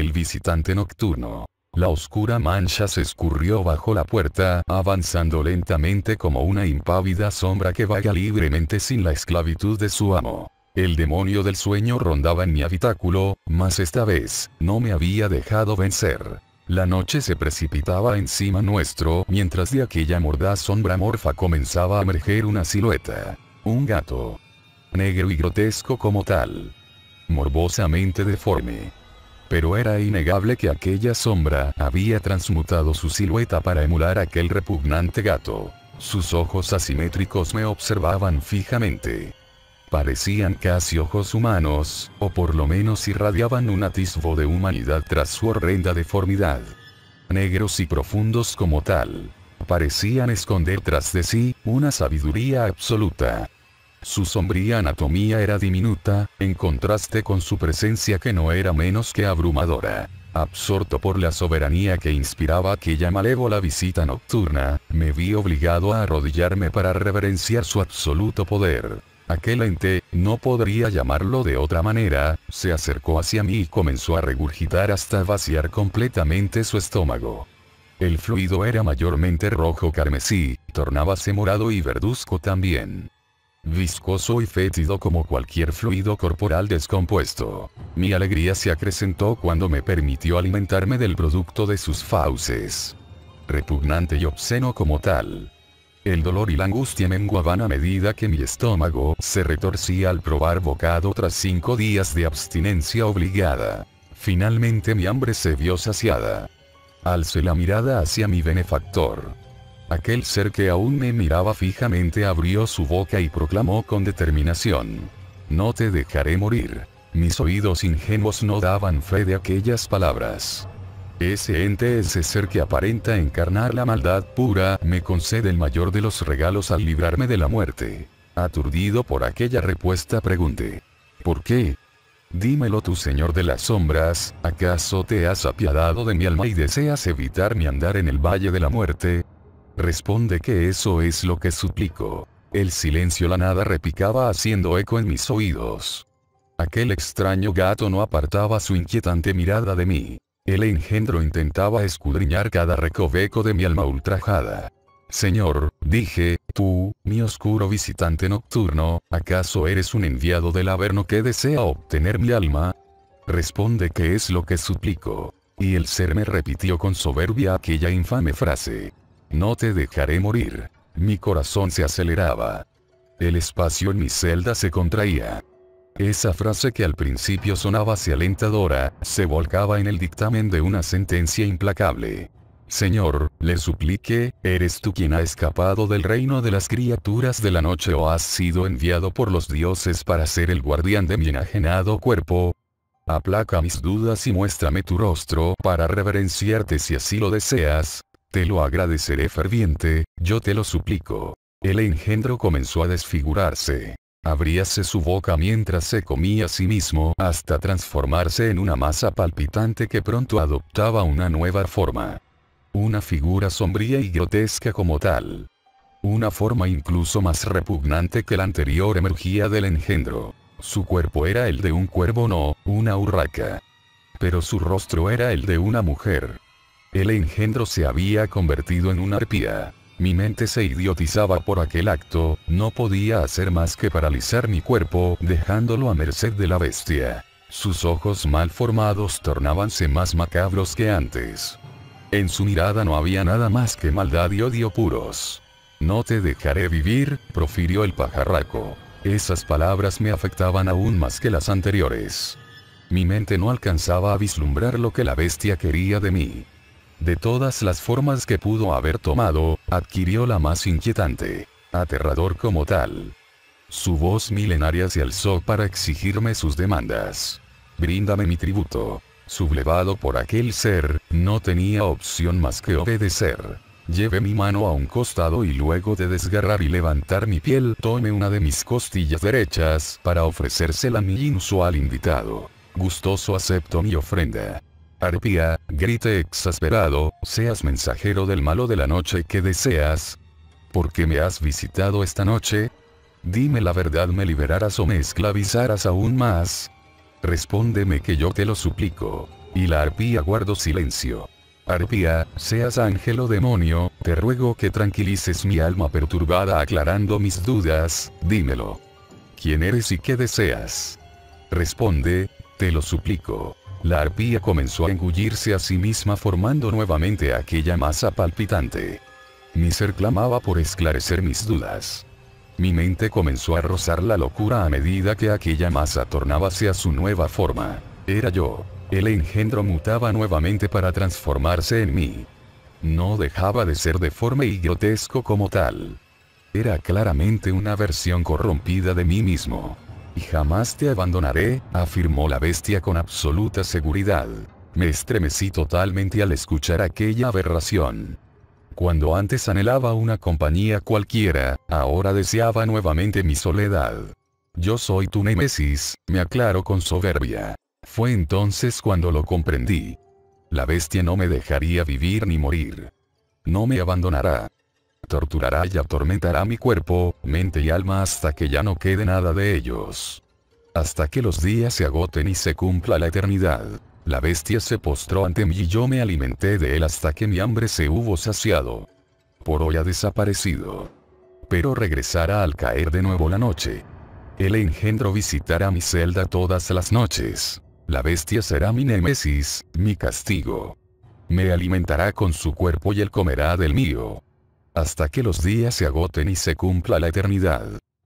el visitante nocturno. La oscura mancha se escurrió bajo la puerta, avanzando lentamente como una impávida sombra que vaga libremente sin la esclavitud de su amo. El demonio del sueño rondaba en mi habitáculo, mas esta vez, no me había dejado vencer. La noche se precipitaba encima nuestro, mientras de aquella mordaz sombra morfa comenzaba a emerger una silueta. Un gato. Negro y grotesco como tal. Morbosamente deforme pero era innegable que aquella sombra había transmutado su silueta para emular aquel repugnante gato. Sus ojos asimétricos me observaban fijamente. Parecían casi ojos humanos, o por lo menos irradiaban un atisbo de humanidad tras su horrenda deformidad. Negros y profundos como tal. Parecían esconder tras de sí una sabiduría absoluta. Su sombría anatomía era diminuta, en contraste con su presencia que no era menos que abrumadora. Absorto por la soberanía que inspiraba aquella malévola visita nocturna, me vi obligado a arrodillarme para reverenciar su absoluto poder. Aquel ente, no podría llamarlo de otra manera, se acercó hacia mí y comenzó a regurgitar hasta vaciar completamente su estómago. El fluido era mayormente rojo carmesí, tornábase morado y verduzco también viscoso y fétido como cualquier fluido corporal descompuesto. Mi alegría se acrecentó cuando me permitió alimentarme del producto de sus fauces. Repugnante y obsceno como tal. El dolor y la angustia menguaban a medida que mi estómago se retorcía al probar bocado tras cinco días de abstinencia obligada. Finalmente mi hambre se vio saciada. Alcé la mirada hacia mi benefactor. Aquel ser que aún me miraba fijamente abrió su boca y proclamó con determinación. No te dejaré morir. Mis oídos ingenuos no daban fe de aquellas palabras. Ese ente, ese ser que aparenta encarnar la maldad pura, me concede el mayor de los regalos al librarme de la muerte. Aturdido por aquella respuesta pregunté. ¿Por qué? Dímelo tu Señor de las sombras, ¿acaso te has apiadado de mi alma y deseas evitar mi andar en el valle de la muerte? Responde que eso es lo que suplico. El silencio la nada repicaba haciendo eco en mis oídos. Aquel extraño gato no apartaba su inquietante mirada de mí. El engendro intentaba escudriñar cada recoveco de mi alma ultrajada. Señor, dije, tú, mi oscuro visitante nocturno, ¿acaso eres un enviado del Averno que desea obtener mi alma? Responde que es lo que suplico. Y el ser me repitió con soberbia aquella infame frase. No te dejaré morir. Mi corazón se aceleraba. El espacio en mi celda se contraía. Esa frase que al principio sonaba hacia alentadora, se volcaba en el dictamen de una sentencia implacable. Señor, le suplique, ¿eres tú quien ha escapado del reino de las criaturas de la noche o has sido enviado por los dioses para ser el guardián de mi enajenado cuerpo? Aplaca mis dudas y muéstrame tu rostro para reverenciarte si así lo deseas, te lo agradeceré ferviente, yo te lo suplico. El engendro comenzó a desfigurarse. Abríase su boca mientras se comía a sí mismo hasta transformarse en una masa palpitante que pronto adoptaba una nueva forma. Una figura sombría y grotesca como tal. Una forma incluso más repugnante que la anterior emergía del engendro. Su cuerpo era el de un cuervo no, una urraca. Pero su rostro era el de una mujer. El engendro se había convertido en una arpía. Mi mente se idiotizaba por aquel acto, no podía hacer más que paralizar mi cuerpo, dejándolo a merced de la bestia. Sus ojos mal formados tornábanse más macabros que antes. En su mirada no había nada más que maldad y odio puros. No te dejaré vivir, profirió el pajarraco. Esas palabras me afectaban aún más que las anteriores. Mi mente no alcanzaba a vislumbrar lo que la bestia quería de mí. De todas las formas que pudo haber tomado, adquirió la más inquietante. Aterrador como tal. Su voz milenaria se alzó para exigirme sus demandas. Bríndame mi tributo. Sublevado por aquel ser, no tenía opción más que obedecer. Lleve mi mano a un costado y luego de desgarrar y levantar mi piel, tome una de mis costillas derechas para ofrecérsela a mi inusual invitado. Gustoso acepto mi ofrenda. Arpía, grite exasperado, seas mensajero del malo de la noche que deseas. ¿Por qué me has visitado esta noche? Dime la verdad, me liberarás o me esclavizarás aún más. Respóndeme que yo te lo suplico. Y la arpía guardo silencio. Arpía, seas ángel o demonio, te ruego que tranquilices mi alma perturbada aclarando mis dudas, dímelo. ¿Quién eres y qué deseas? Responde, te lo suplico. La arpía comenzó a engullirse a sí misma formando nuevamente aquella masa palpitante. Mi ser clamaba por esclarecer mis dudas. Mi mente comenzó a rozar la locura a medida que aquella masa tornábase a su nueva forma. Era yo. El engendro mutaba nuevamente para transformarse en mí. No dejaba de ser deforme y grotesco como tal. Era claramente una versión corrompida de mí mismo. Y jamás te abandonaré, afirmó la bestia con absoluta seguridad. Me estremecí totalmente al escuchar aquella aberración. Cuando antes anhelaba una compañía cualquiera, ahora deseaba nuevamente mi soledad. Yo soy tu némesis, me aclaro con soberbia. Fue entonces cuando lo comprendí. La bestia no me dejaría vivir ni morir. No me abandonará. Torturará y atormentará mi cuerpo, mente y alma hasta que ya no quede nada de ellos. Hasta que los días se agoten y se cumpla la eternidad. La bestia se postró ante mí y yo me alimenté de él hasta que mi hambre se hubo saciado. Por hoy ha desaparecido. Pero regresará al caer de nuevo la noche. El engendro visitará mi celda todas las noches. La bestia será mi némesis, mi castigo. Me alimentará con su cuerpo y él comerá del mío hasta que los días se agoten y se cumpla la eternidad.